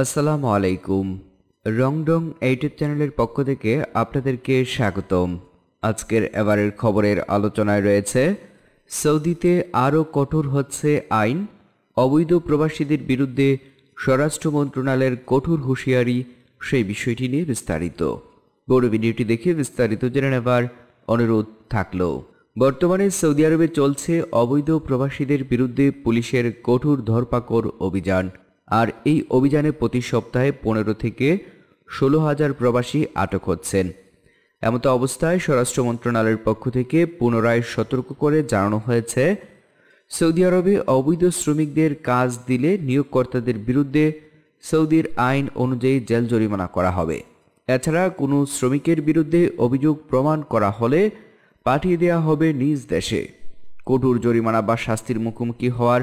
আসসালামু আলাইকুম রংডং এইটিভ চ্যানেলের পক্ষ থেকে আপনাদেরকে স্বাগতম আজকের এবারের খবরের আলোচনায় রয়েছে সৌদিতে আরও কঠোর হচ্ছে আইন অবৈধ প্রবাসীদের বিরুদ্ধে স্বরাষ্ট্র মন্ত্রণালয়ের কঠোর হুঁশিয়ারি সেই বিষয়টি নিয়ে বিস্তারিত বড় ভিডিওটি দেখে বিস্তারিত জেনে নেবার অনুরোধ থাকল বর্তমানে সৌদি আরবে চলছে অবৈধ প্রবাসীদের বিরুদ্ধে পুলিশের কঠোর ধরপাকড় অভিযান আর এই অভিযানে প্রতি সপ্তাহে পনেরো থেকে ষোলো হাজার প্রবাসী আটক হচ্ছেন এমতো অবস্থায় স্বরাষ্ট্র মন্ত্রণালয়ের পক্ষ থেকে পুনরায় সতর্ক করে জানানো হয়েছে সৌদি আরবে অবৈধ শ্রমিকদের কাজ দিলে নিয়োগকর্তাদের বিরুদ্ধে সৌদির আইন অনুযায়ী জেল জরিমানা করা হবে এছাড়া কোনো শ্রমিকের বিরুদ্ধে অভিযোগ প্রমাণ করা হলে পাঠিয়ে দেওয়া হবে নিজ দেশে কঠোর জরিমানা বা শাস্তির মুখোমুখি হওয়ার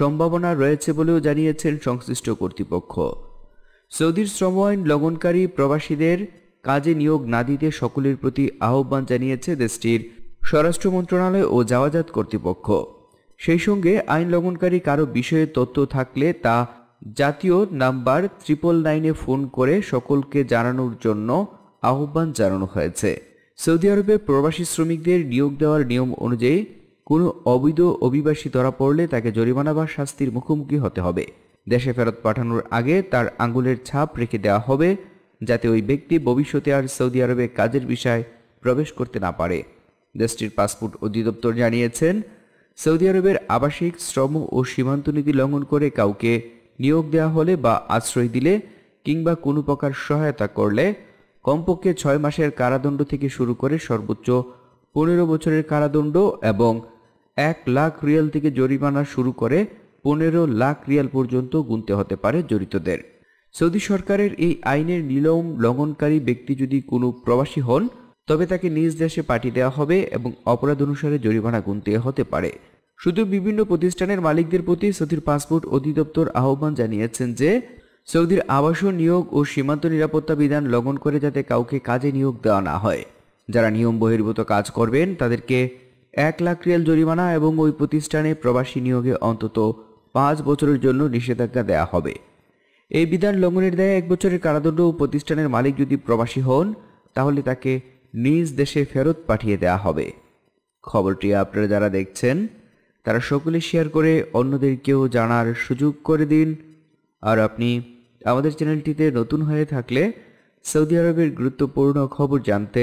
সম্ভাবনা রয়েছে বলেও জানিয়েছেন সংশ্লিষ্ট কর্তৃপক্ষ সৌদির শ্রম আইন লঙ্ঘনকারী প্রবাসীদের কাজে নিয়োগ না দিতে সকলের প্রতি আহ্বান জানিয়েছে দেশটির স্বরাষ্ট্র মন্ত্রণালয় ও জাওয়াজাত কর্তৃপক্ষ সেই সঙ্গে আইন লঙ্ঘনকারী কারো বিষয়ে তথ্য থাকলে তা জাতীয় নাম্বার ট্রিপল নাইনে ফোন করে সকলকে জানানোর জন্য আহ্বান জানানো হয়েছে সৌদি আরবে প্রবাসী শ্রমিকদের নিয়োগ দেওয়ার নিয়ম অনুযায়ী কোনো অবৈধ অভিবাসী ধরা পড়লে তাকে জরিমানা বা শাস্তির মুখোমুখি হতে হবে দেশে ফেরত পাঠানোর আগে তার আঙুলের ছাপ রেখে দেওয়া হবে যাতে ওই ব্যক্তি ভবিষ্যতে আর সৌদি আরবে কাজের বিষয়ে প্রবেশ করতে না পারে দেশটির পাসপোর্ট অধিদপ্তর জানিয়েছেন সৌদি আরবের আবাসিক শ্রম ও সীমান্ত নীতি লঙ্ঘন করে কাউকে নিয়োগ দেওয়া হলে বা আশ্রয় দিলে কিংবা কোনো প্রকার সহায়তা করলে কমপক্ষে ছয় মাসের কারাদণ্ড থেকে শুরু করে সর্বোচ্চ পনেরো বছরের কারাদণ্ড এবং এক লাখ রিয়াল থেকে জরিমানা শুরু করে পনেরো লাখ রিয়াল পর্যন্ত গুনতে হতে পারে জড়িতদের সৌদি সরকারের এই আইনের নিলম লঙ্ঘনকারী ব্যক্তি যদি কোনো প্রবাসী হন তবে তাকে নিজ দেশে পাঠিয়ে দেওয়া হবে এবং অপরাধ অনুসারে জরিমানা গুনতে হতে পারে শুধু বিভিন্ন প্রতিষ্ঠানের মালিকদের প্রতি সৌদির পাসপোর্ট অধিদপ্তর আহ্বান জানিয়েছেন যে সৌদির আবাসন নিয়োগ ও সীমান্ত নিরাপত্তা বিধান লঙ্ঘন করে যাতে কাউকে কাজে নিয়োগ দেওয়া না হয় যারা নিয়ম বহির্ভূত কাজ করবেন তাদেরকে এক লাখ রিয়াল জরিমানা এবং ওই প্রতিষ্ঠানে প্রবাসী নিয়োগে অন্তত পাঁচ বছরের জন্য নিষেধাজ্ঞা দেয়া হবে এই বিধান লঙ্ঘনের দেয় এক বছরের কারাদণ্ড ও প্রতিষ্ঠানের মালিক যদি প্রবাসী হন তাহলে তাকে নিজ দেশে ফেরত পাঠিয়ে দেয়া হবে খবরটি আপনারা যারা দেখছেন তারা সকলে শেয়ার করে অন্যদেরকেও জানার সুযোগ করে দিন আর আপনি আমাদের চ্যানেলটিতে নতুন হয়ে থাকলে সৌদি আরবের গুরুত্বপূর্ণ খবর জানতে